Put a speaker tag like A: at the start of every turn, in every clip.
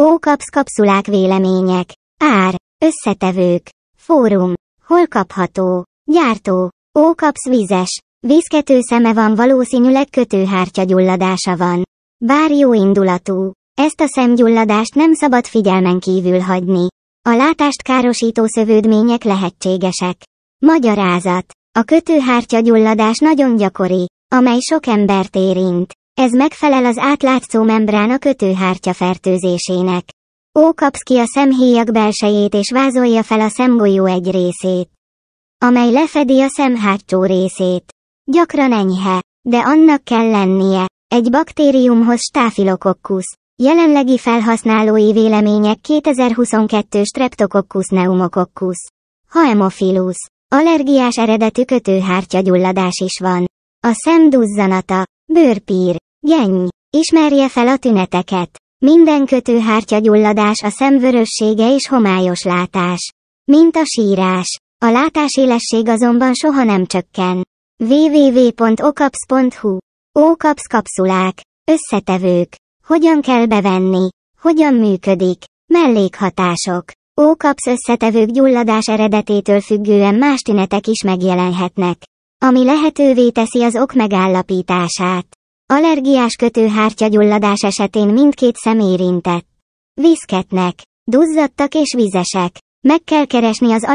A: Ókapsz kapszulák vélemények. Ár. Összetevők. Fórum. Hol kapható? Gyártó. Ókapsz vizes. Vízkető szeme van valószínűleg kötőhártya gyulladása van. Bár jó indulatú. Ezt a szemgyulladást nem szabad figyelmen kívül hagyni. A látást károsító szövődmények lehetségesek. Magyarázat. A kötőhártya gyulladás nagyon gyakori, amely sok embert érint. Ez megfelel az átlátszó membrán a kötőhártya fertőzésének. Ó kapsz ki a szemhéjak belsejét és vázolja fel a szemgolyó egy részét, amely lefedi a szem hátsó részét. Gyakran enyhe, de annak kell lennie. Egy baktériumhoz stafilokokkusz. Jelenlegi felhasználói vélemények 2022 streptokokkusz neumokokkusz. Haemophilus. Allergiás eredetű kötőhártya gyulladás is van. A szem duzzanata, bőrpír, Genny, ismerje fel a tüneteket. Minden kötőhártya gyulladás a szemvörössége és homályos látás. Mint a sírás. A látásélesség azonban soha nem csökken. www.okaps.hu Okaps kapszulák. Összetevők. Hogyan kell bevenni? Hogyan működik? Mellékhatások. Ókapsz összetevők gyulladás eredetétől függően más tünetek is megjelenhetnek, ami lehetővé teszi az ok megállapítását. Allergiás kötőhártyagyulladás esetén mindkét szem érintett. Viszketnek, duzzadtak és vizesek. Meg kell keresni az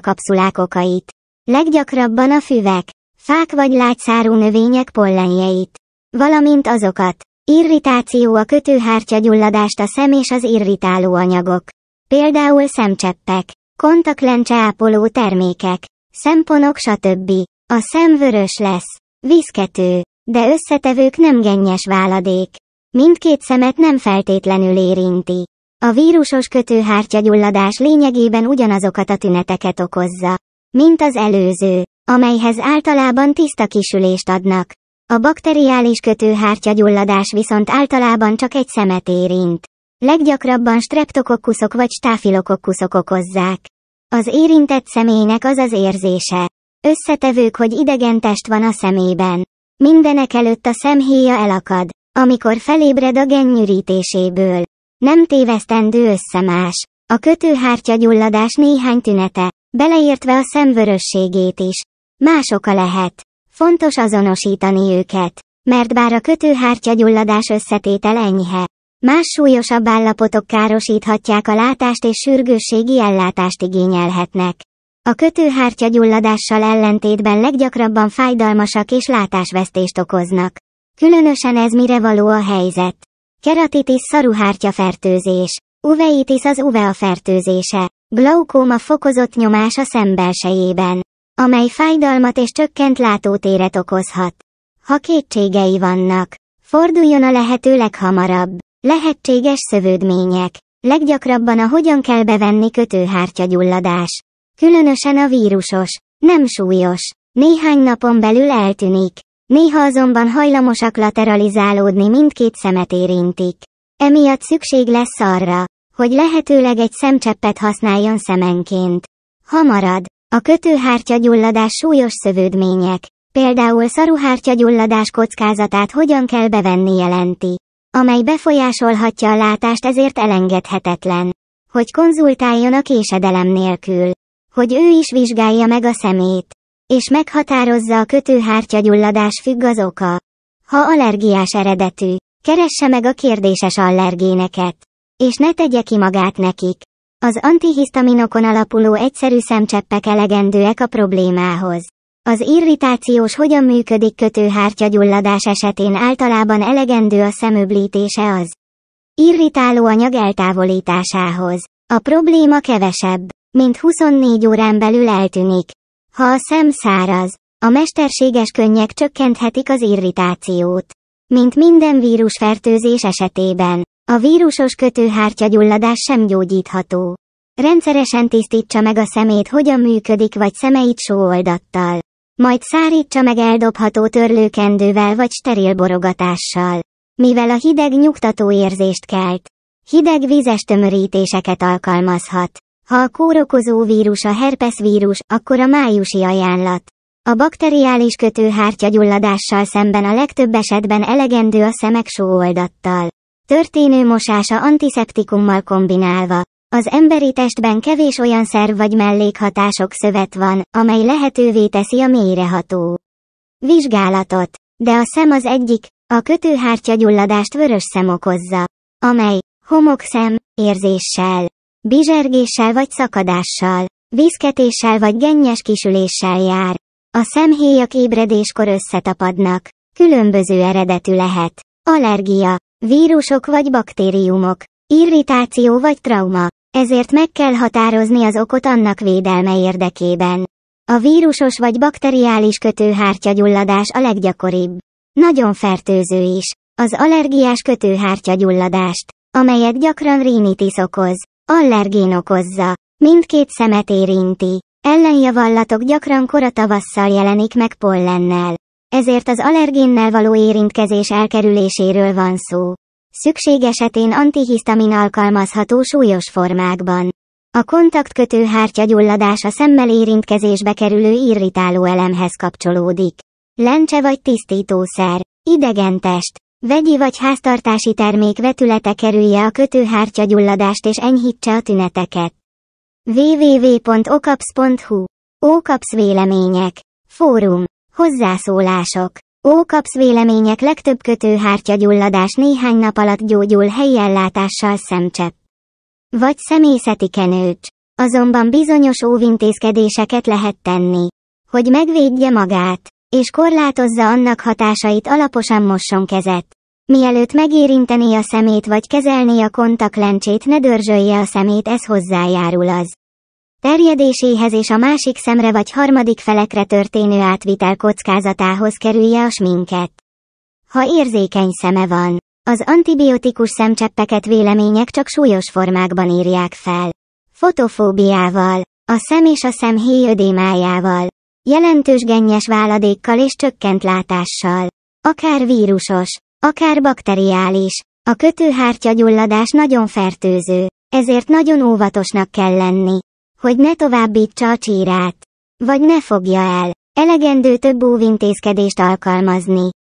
A: kapszulák okait. Leggyakrabban a füvek, fák vagy látszárú növények pollenjeit. Valamint azokat. Irritáció a kötőhártyagyulladást a szem és az irritáló anyagok. Például szemcseppek, kontaktlencse ápoló termékek, szemponok stb. A szem vörös lesz. Viszkető de összetevők nem gennyes váladék. Mindkét szemet nem feltétlenül érinti. A vírusos kötőhártyagyulladás lényegében ugyanazokat a tüneteket okozza, mint az előző, amelyhez általában tiszta kisülést adnak. A bakteriális kötőhártyagyulladás viszont általában csak egy szemet érint. Leggyakrabban streptokokkuszok vagy stafilokokkuszok okozzák. Az érintett személynek az az érzése. Összetevők, hogy idegen test van a szemében. Mindenek előtt a szemhéja elakad, amikor felébred a gennyűrítéséből. Nem tévesztendő összemás. A kötőhártya gyulladás néhány tünete, beleértve a szemvörösségét is. Más oka lehet. Fontos azonosítani őket, mert bár a kötőhártya gyulladás összetétel enyhe, más súlyosabb állapotok károsíthatják a látást és sürgősségi ellátást igényelhetnek. A kötőhártya gyulladással ellentétben leggyakrabban fájdalmasak és látásvesztést okoznak. Különösen ez mire való a helyzet. Keratitis szaruhártya fertőzés. Uveitis az uvea fertőzése. Glaukóma fokozott nyomás a szembelsejében, amely fájdalmat és csökkent látótéret okozhat. Ha kétségei vannak, forduljon a lehető leghamarabb. Lehetséges szövődmények. Leggyakrabban a hogyan kell bevenni kötőhártya gyulladás. Különösen a vírusos. Nem súlyos. Néhány napon belül eltűnik. Néha azonban hajlamosak lateralizálódni mindkét szemet érintik. Emiatt szükség lesz arra, hogy lehetőleg egy szemcseppet használjon szemenként. Hamarad, a kötőhártya gyulladás súlyos szövődmények, például szaruhártya gyulladás kockázatát hogyan kell bevenni jelenti, amely befolyásolhatja a látást ezért elengedhetetlen, hogy konzultáljon a késedelem nélkül hogy ő is vizsgálja meg a szemét, és meghatározza a kötőhártyagyulladás függ az oka. Ha allergiás eredetű, keresse meg a kérdéses allergéneket, és ne tegye ki magát nekik. Az antihisztaminokon alapuló egyszerű szemcseppek elegendőek a problémához. Az irritációs hogyan működik kötőhártyagyulladás esetén általában elegendő a szemöblítése az irritáló anyag eltávolításához. A probléma kevesebb mint 24 órán belül eltűnik. Ha a szem száraz, a mesterséges könnyek csökkenthetik az irritációt. Mint minden vírusfertőzés esetében, a vírusos kötőhártya gyulladás sem gyógyítható. Rendszeresen tisztítsa meg a szemét hogyan működik vagy szemeit sóoldattal. Majd szárítsa meg eldobható törlőkendővel vagy steril borogatással. Mivel a hideg nyugtató érzést kelt, hideg vízes tömörítéseket alkalmazhat. Ha a kórokozó vírus a herpeszvírus, akkor a májusi ajánlat. A bakteriális kötőhártya gyulladással szemben a legtöbb esetben elegendő a szemek sóoldattal. Történő mosása antiszeptikummal kombinálva. Az emberi testben kevés olyan szerv vagy mellékhatások szövet van, amely lehetővé teszi a mélyreható vizsgálatot. De a szem az egyik, a kötőhártya gyulladást vörös szem okozza, amely homokszem érzéssel Bizsergéssel vagy szakadással, vízketéssel vagy gennyes kisüléssel jár. A szemhéjak ébredéskor összetapadnak. Különböző eredetű lehet. Allergia, vírusok vagy baktériumok, irritáció vagy trauma. Ezért meg kell határozni az okot annak védelme érdekében. A vírusos vagy bakteriális kötőhártyagyulladás a leggyakoribb. Nagyon fertőző is. Az allergiás kötőhártyagyulladást, amelyet gyakran rinitis okoz, Allergén okozza. Mindkét szemet érinti. Ellenjavallatok gyakran kora tavasszal jelenik meg pollennel. Ezért az allergénnel való érintkezés elkerüléséről van szó. Szükség esetén antihisztamin alkalmazható súlyos formákban. A kontaktkötő hártya gyulladás a szemmel érintkezésbe kerülő irritáló elemhez kapcsolódik. Lencse vagy tisztítószer, idegentest, Vegyi vagy háztartási termék vetülete kerülje a kötőhártya gyulladást és enyhítse a tüneteket. www.okaps.hu Ókapsz vélemények Fórum Hozzászólások Ókapsz vélemények legtöbb kötőhártya gyulladás néhány nap alatt gyógyul helyi ellátással szemcsepp. Vagy személyzeti kenőcs. Azonban bizonyos óvintézkedéseket lehet tenni, hogy megvédje magát és korlátozza annak hatásait alaposan mosson kezet. Mielőtt megérinteni a szemét vagy kezelni a kontaktlencsét ne dörzsölje a szemét ez hozzájárul az terjedéséhez és a másik szemre vagy harmadik felekre történő átvitel kockázatához kerülje a sminket. Ha érzékeny szeme van, az antibiotikus szemcseppeket vélemények csak súlyos formákban írják fel. Fotofóbiával, a szem és a szem héjödémájával, jelentős gennyes váladékkal és csökkent látással. Akár vírusos, akár bakteriális, a kötőhártya gyulladás nagyon fertőző, ezért nagyon óvatosnak kell lenni, hogy ne továbbítsa a csírát, vagy ne fogja el. Elegendő több óvintézkedést alkalmazni.